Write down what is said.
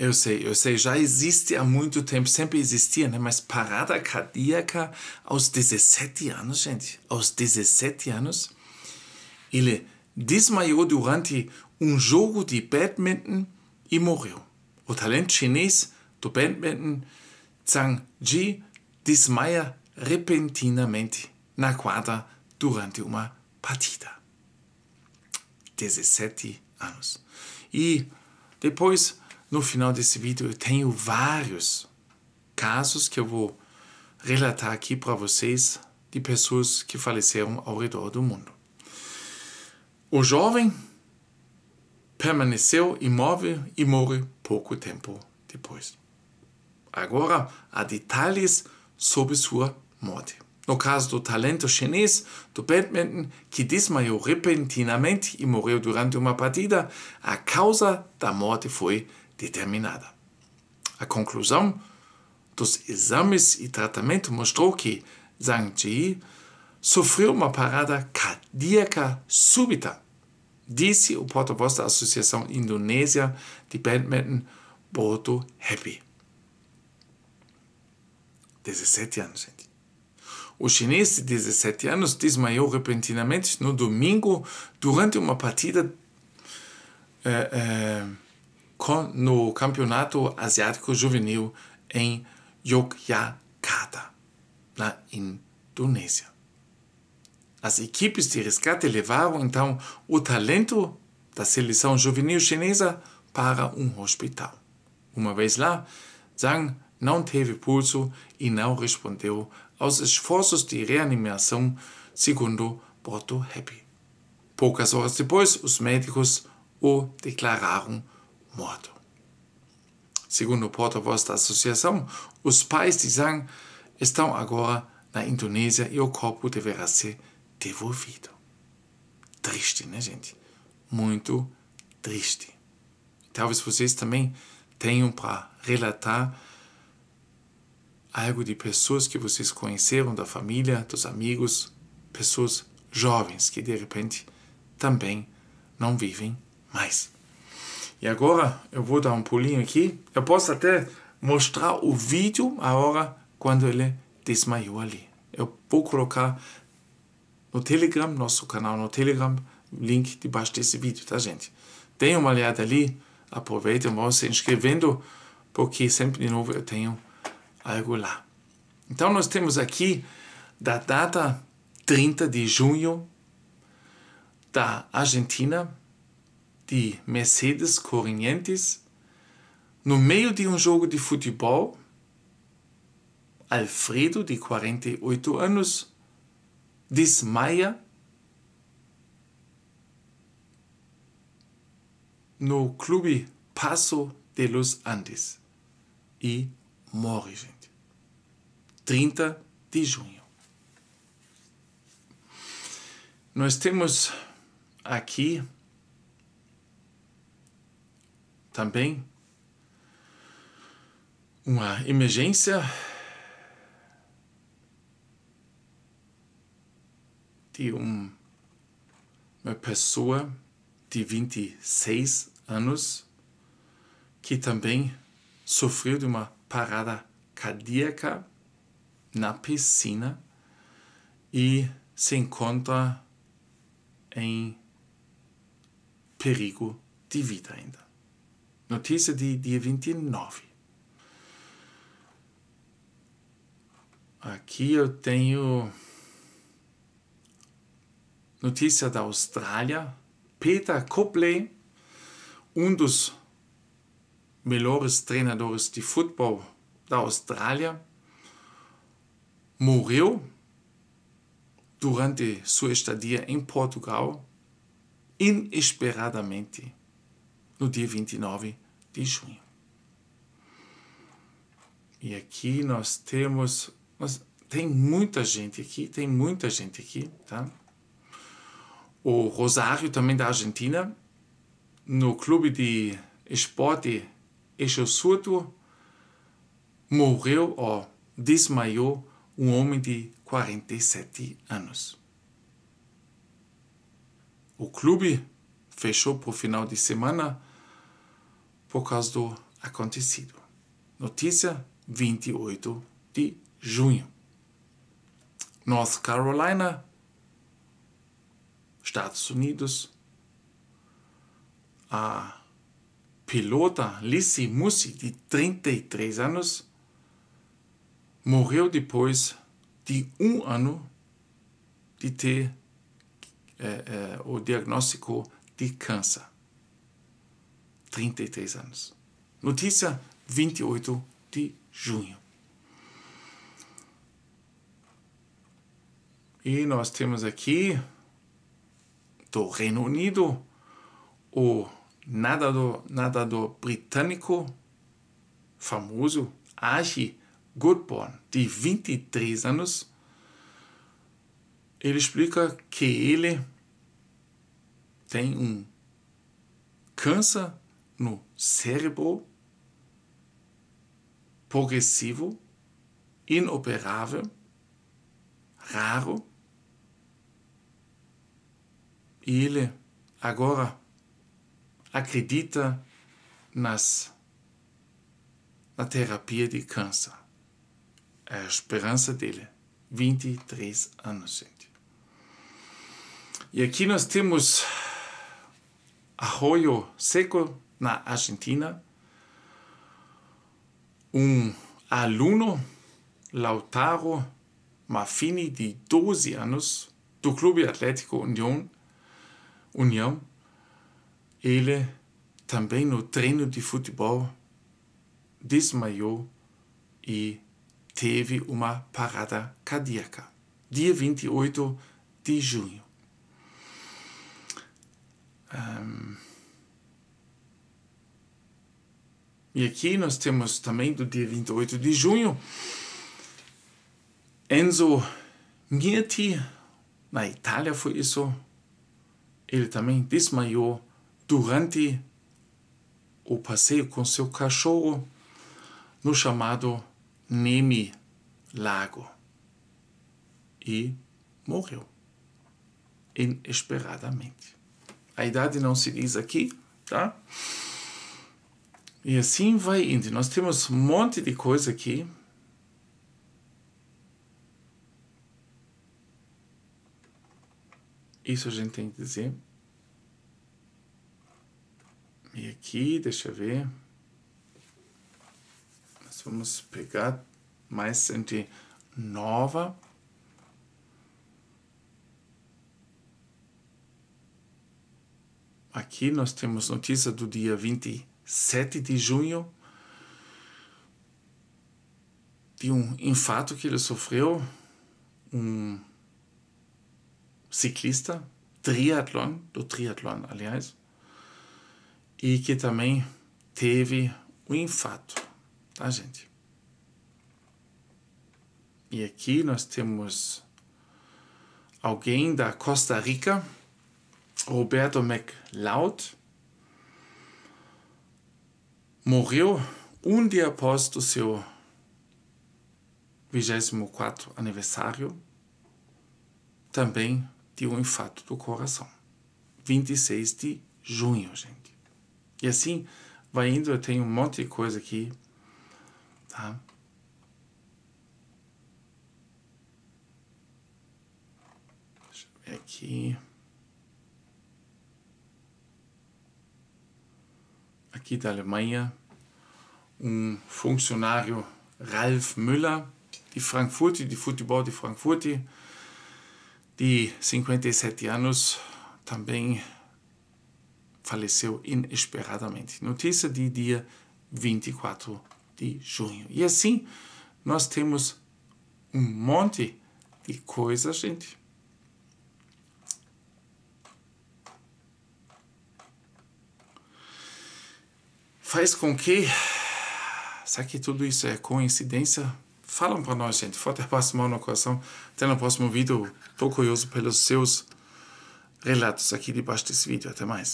Eu sei, eu sei, já existe há muito tempo, sempre existia, né? Mas parada cardíaca aos 17 anos, gente. Aos 17 anos, ele desmaiou durante um jogo de badminton e morreu. O talento chinês do badminton, Zhang Ji, desmaia repentinamente na quadra durante uma partida. 17 anos. E depois no final desse vídeo eu tenho vários casos que eu vou relatar aqui para vocês de pessoas que faleceram ao redor do mundo. O jovem permaneceu imóvel e morre pouco tempo depois. Agora, há detalhes sobre sua morte. No caso do talento chinês do badminton, que desmaiou repentinamente e morreu durante uma partida, a causa da morte foi determinada. A conclusão dos exames e tratamento mostrou que Zhang Ji sofreu uma parada cardíaca súbita, disse o porta-voz da Associação Indonésia de Badminton, Boto Happy. 17 anos, gente. O chinês de 17 anos desmaiou repentinamente no domingo durante uma partida. É, é, no Campeonato Asiático Juvenil em Yogyakarta, na Indonésia. As equipes de resgate levaram então o talento da seleção juvenil chinesa para um hospital. Uma vez lá, Zhang não teve pulso e não respondeu aos esforços de reanimação, segundo Porto Happy. Poucas horas depois, os médicos o declararam modo. Segundo o porta-voz da associação, os pais de Zhang estão agora na Indonésia e o corpo deverá ser devolvido. Triste, né, gente? Muito triste. Talvez vocês também tenham para relatar algo de pessoas que vocês conheceram, da família, dos amigos, pessoas jovens que de repente também não vivem mais. E agora eu vou dar um pulinho aqui. Eu posso até mostrar o vídeo a hora quando ele desmaiou ali. Eu vou colocar no Telegram, nosso canal no Telegram, link debaixo desse vídeo, tá gente? Deem uma olhada ali, aproveitem, vão se inscrevendo, porque sempre de novo eu tenho algo lá. Então nós temos aqui da data 30 de junho da Argentina, de Mercedes Corinthians no meio de um jogo de futebol, Alfredo, de 48 anos, desmaia no clube Passo de los Andes e morre, gente. 30 de junho. Nós temos aqui também uma emergência de um, uma pessoa de 26 anos que também sofreu de uma parada cardíaca na piscina e se encontra em perigo de vida ainda. Notícia de dia 29. Aqui eu tenho notícia da Austrália. Peter Copley, um dos melhores treinadores de futebol da Austrália, morreu durante sua estadia em Portugal inesperadamente no dia 29 de junho. E aqui nós temos. Nós, tem muita gente aqui, tem muita gente aqui, tá? O Rosário também da Argentina, no clube de esporte Surto, morreu ou desmaiou um homem de 47 anos. O clube fechou para o final de semana por causa do acontecido. Notícia 28 de junho. North Carolina, Estados Unidos. A pilota Lissy Musi, de 33 anos, morreu depois de um ano de ter é, é, o diagnóstico de câncer. 33 anos. Notícia 28 de junho. E nós temos aqui do Reino Unido o nadador, nadador britânico famoso Agi Goodborn, de 23 anos. Ele explica que ele tem um câncer no cérebro progressivo, inoperável, raro. E ele agora acredita nas, na terapia de câncer. É a esperança dele. 23 anos, gente. E aqui nós temos arroio seco na Argentina, um aluno, Lautaro Maffini, de 12 anos, do Clube Atlético União, União, ele também no treino de futebol desmaiou e teve uma parada cardíaca. Dia 28 de junho. Um, E aqui nós temos também do dia 28 de junho, Enzo Mietti, na Itália foi isso, ele também desmaiou durante o passeio com seu cachorro no chamado Nemi Lago e morreu inesperadamente. A idade não se diz aqui, tá? E assim vai indo. Nós temos um monte de coisa aqui. Isso a gente tem que dizer. E aqui, deixa eu ver. Nós vamos pegar mais gente nova. Aqui nós temos notícia do dia 20 7 de junho de um infarto que ele sofreu, um ciclista, triatlon, do triatlon, aliás, e que também teve um infarto, tá, gente? E aqui nós temos alguém da Costa Rica, Roberto McLeod, morreu um dia após o seu 24 aniversário, também de um infarto do coração. 26 de junho, gente. E assim vai indo, eu tenho um monte de coisa aqui, tá? Deixa eu ver aqui. aqui da Alemanha, um funcionário Ralf Müller, de Frankfurt, de futebol de Frankfurt, de 57 anos, também faleceu inesperadamente. Notícia de dia 24 de junho. E assim nós temos um monte de coisas, gente. faz com que. Será que tudo isso é coincidência? Falam para nós, gente. Forte abraço, mão no coração. Até no próximo vídeo. Estou curioso pelos seus relatos aqui debaixo desse vídeo. Até mais.